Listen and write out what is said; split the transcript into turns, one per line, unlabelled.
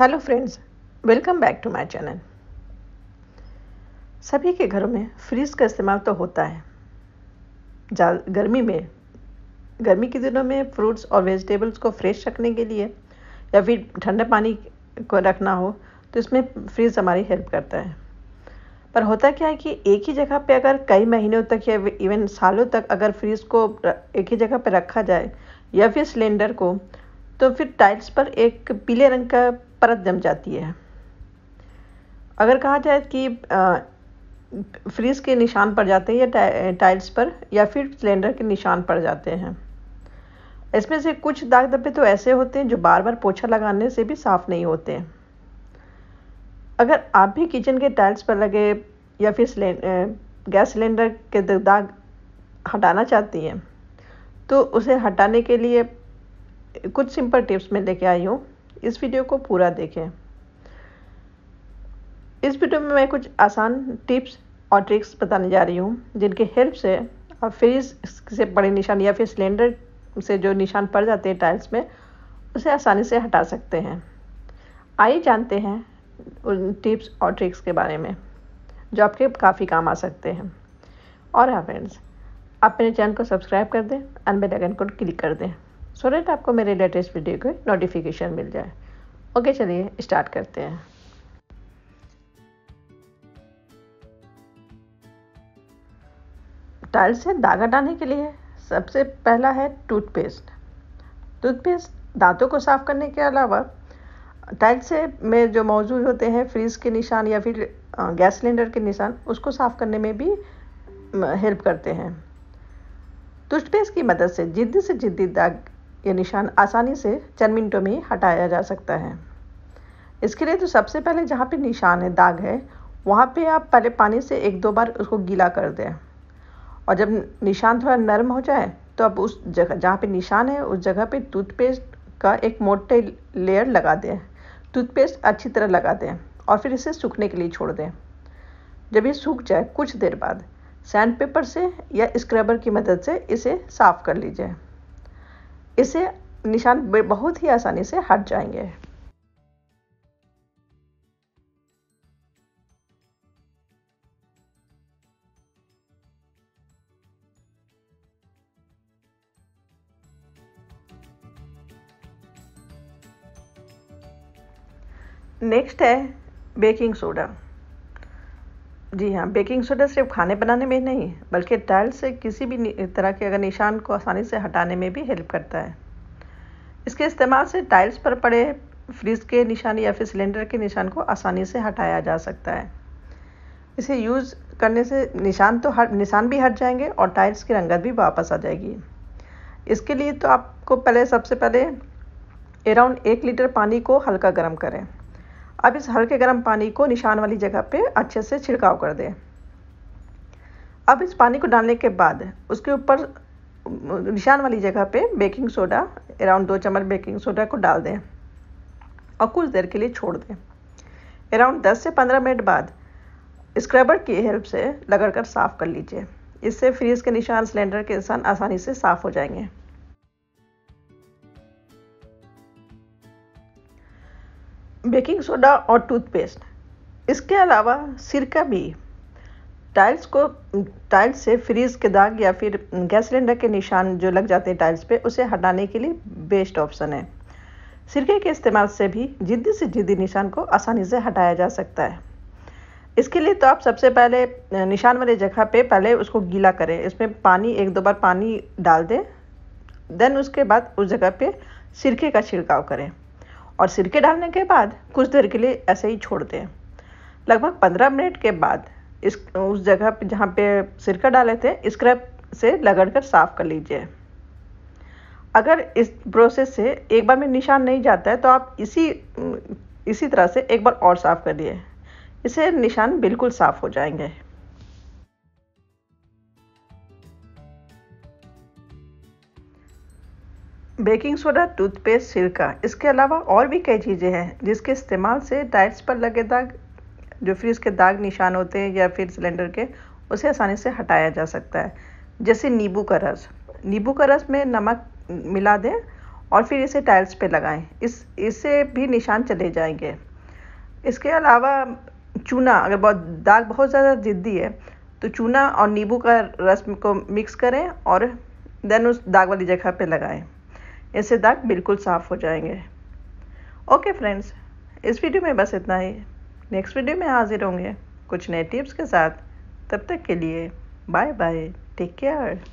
hello friends welcome back to my channel सभी के घरों में फ्रिज का इस्तेमाल तो होता है गर्मी में गर्मी के दिनों में फ्रूट्स और वेजिटेबल्स को फ्रेश रखने के लिए या फिर ठंडा पानी को रखना हो तो इसमें फ्रिज हमारी हेल्प करता है पर होता क्या है कि एक ही जगह पे अगर कई महीनों तक या इवन सालों तक अगर फ्रिज को एक ही जगह पर रखा जाए या फिर सिलेंडर को तो फिर टाइल्स पर एक पीले रंग का परत जम जाती है अगर कहा जाए कि फ्रिज के निशान पड़ जाते हैं या टाइल्स पर या फिर सिलेंडर के निशान पड़ जाते हैं इसमें से कुछ दाग धब्बे तो ऐसे होते हैं जो बार बार पोछा लगाने से भी साफ़ नहीं होते अगर आप भी किचन के टाइल्स पर लगे या फिर गैस सिलेंडर के दाग हटाना चाहती हैं तो उसे हटाने के लिए कुछ सिंपल टिप्स मैं लेके आई हूँ इस वीडियो को पूरा देखें इस वीडियो में मैं कुछ आसान टिप्स और ट्रिक्स बताने जा रही हूँ जिनके हेल्प से आप फ्रीज से बड़े निशान या फिर सिलेंडर से जो निशान पड़ जाते हैं टाइल्स में उसे आसानी से हटा सकते हैं आइए जानते हैं उन टिप्स और ट्रिक्स के बारे में जो आपके काफ़ी काम आ सकते हैं और हाँ फ्रेंड्स आप मेरे चैनल को सब्सक्राइब कर दें एंड बेल आइकन को क्लिक कर दें सो डेट आपको मेरे लेटेस्ट वीडियो के नोटिफिकेशन मिल जाए ओके चलिए स्टार्ट करते हैं टाइल से दाग हटाने के लिए सबसे पहला है टूथपेस्ट टूथपेस्ट दांतों को साफ करने के अलावा टाइल से में जो मौजूद होते हैं फ्रीज के निशान या फिर गैस सिलेंडर के निशान उसको साफ करने में भी हेल्प करते हैं टूथपेस्ट की मदद से जिद्दी से जिद्दी दाग ये निशान आसानी से चंद मिनटों में हटाया जा सकता है इसके लिए तो सबसे पहले जहाँ पे निशान है दाग है वहाँ पे आप पहले पानी से एक दो बार उसको गीला कर दें और जब निशान थोड़ा नरम हो जाए तो आप उस जगह जहाँ पे निशान है उस जगह पे टूथपेस्ट का एक मोटे लेयर लगा दें टूथपेस्ट अच्छी तरह लगा दें और फिर इसे सूखने के लिए छोड़ दें जब ये सूख जाए कुछ देर बाद सैंड पेपर से या स्क्रबर की मदद से इसे साफ़ कर लीजिए इससे निशान बहुत ही आसानी से हट जाएंगे नेक्स्ट है बेकिंग सोडा जी हाँ बेकिंग सोडा सिर्फ खाने बनाने में नहीं बल्कि टाइल से किसी भी तरह के अगर निशान को आसानी से हटाने में भी हेल्प करता है इसके इस्तेमाल से टाइल्स पर पड़े फ्रिज के निशान या फिर सिलेंडर के निशान को आसानी से हटाया जा सकता है इसे यूज़ करने से निशान तो हट निशान भी हट जाएंगे और टाइल्स की रंगत भी वापस आ जाएगी इसके लिए तो आपको पहले सबसे पहले अराउंड एक लीटर पानी को हल्का गर्म करें अब इस हल्के गर्म पानी को निशान वाली जगह पे अच्छे से छिड़काव कर दें अब इस पानी को डालने के बाद उसके ऊपर निशान वाली जगह पे बेकिंग सोडा अराउंड दो चम्मच बेकिंग सोडा को डाल दें और कुछ देर के लिए छोड़ दें अराउंड 10 से 15 मिनट बाद स्क्रबर की हेल्प से लगड़ कर साफ़ कर लीजिए इससे फ्रीज के निशान सिलेंडर के निशान आसानी से साफ़ हो जाएंगे बेकिंग सोडा और टूथपेस्ट इसके अलावा सिरका भी टाइल्स को टाइल्स से फ्रीज के दाग या फिर गैस सिलेंडर के निशान जो लग जाते हैं टाइल्स पे उसे हटाने के लिए बेस्ट ऑप्शन है सिरके के इस्तेमाल से भी जिद्दी से जिद्दी निशान को आसानी से हटाया जा सकता है इसके लिए तो आप सबसे पहले निशान वाले जगह पे पहले उसको गीला करें इसमें पानी एक दो बार पानी डाल दें देन उसके बाद उस जगह पे सिरके का छिड़काव करें और सिरके डालने के बाद कुछ देर के लिए ऐसे ही छोड़ दें लगभग पंद्रह मिनट के बाद इस उस जगह पर जहाँ पे सिरका डाले थे स्क्रब से लगड़ कर साफ़ कर लीजिए अगर इस प्रोसेस से एक बार में निशान नहीं जाता है तो आप इसी इसी तरह से एक बार और साफ़ करिए इससे निशान बिल्कुल साफ़ हो जाएंगे बेकिंग सोडा टूथपेस्ट सिरका इसके अलावा और भी कई चीज़ें हैं जिसके इस्तेमाल से टायर्स पर लगे दाग जो फिर उसके दाग निशान होते हैं या फिर सिलेंडर के उसे आसानी से हटाया जा सकता है जैसे नींबू का रस नींबू का रस में नमक मिला दें और फिर इसे टाइल्स पे लगाएं इस इससे भी निशान चले जाएंगे इसके अलावा चूना अगर बहुत दाग बहुत ज़्यादा ज़िद्दी है तो चूना और नींबू का रस को मिक्स करें और देन उस दाग वाली जगह पे लगाएं इससे दाग बिल्कुल साफ़ हो जाएंगे ओके फ्रेंड्स इस वीडियो में बस इतना ही नेक्स्ट वीडियो में हाजिर होंगे कुछ नए टिप्स के साथ तब तक के लिए बाय बाय टेक केयर